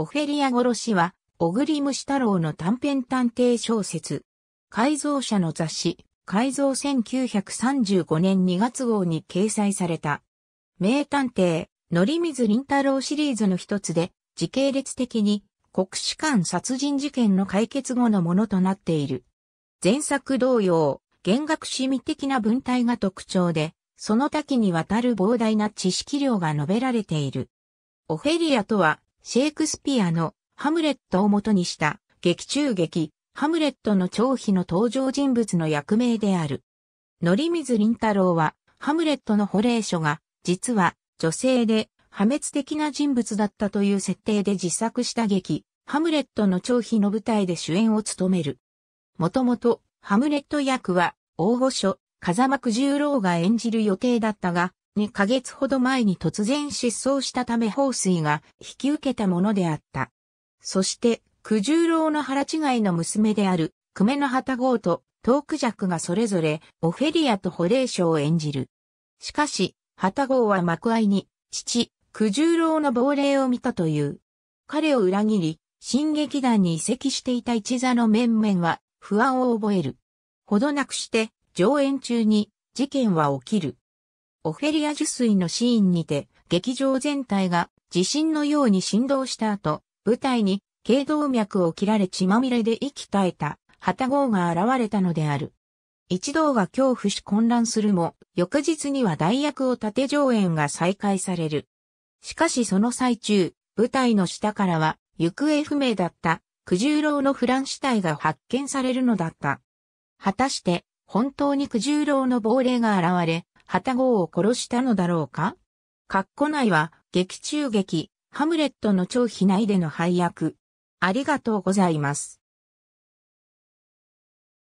オフェリア殺しは、オグリムシ太郎の短編探偵小説。改造者の雑誌、改造1935年2月号に掲載された。名探偵、ノリミズ・リンたろシリーズの一つで、時系列的に、国士官殺人事件の解決後のものとなっている。前作同様、弦楽趣味的な文体が特徴で、その多岐にわたる膨大な知識量が述べられている。オフェリアとは、シェイクスピアのハムレットを元にした劇中劇、ハムレットの長飛の登場人物の役名である。の水み太郎は、ハムレットの保霊書が、実は女性で破滅的な人物だったという設定で自作した劇、ハムレットの長飛の舞台で主演を務める。もともと、ハムレット役は、大御所、風間九十郎が演じる予定だったが、2ヶ月ほど前に突然失踪したため放水が引き受けたものであった。そして、九十郎の腹違いの娘である、久米の旗号と、トーク弱がそれぞれ、オフェリアとホレーショを演じる。しかし、旗号は幕愛に、父、九十郎の亡霊を見たという。彼を裏切り、新劇団に移籍していた一座の面々は、不安を覚える。ほどなくして、上演中に、事件は起きる。オフェリア受水のシーンにて、劇場全体が地震のように振動した後、舞台に頸動脈を切られ血まみれで息絶えた、旗号が現れたのである。一同が恐怖し混乱するも、翌日には代役を立て上演が再開される。しかしその最中、舞台の下からは、行方不明だった、九十郎のフラン死体が発見されるのだった。果たして、本当に九十郎の亡霊が現れ、旗号を殺したのだろうかッコ内は、劇中劇、ハムレットの超非内での配役。ありがとうございます。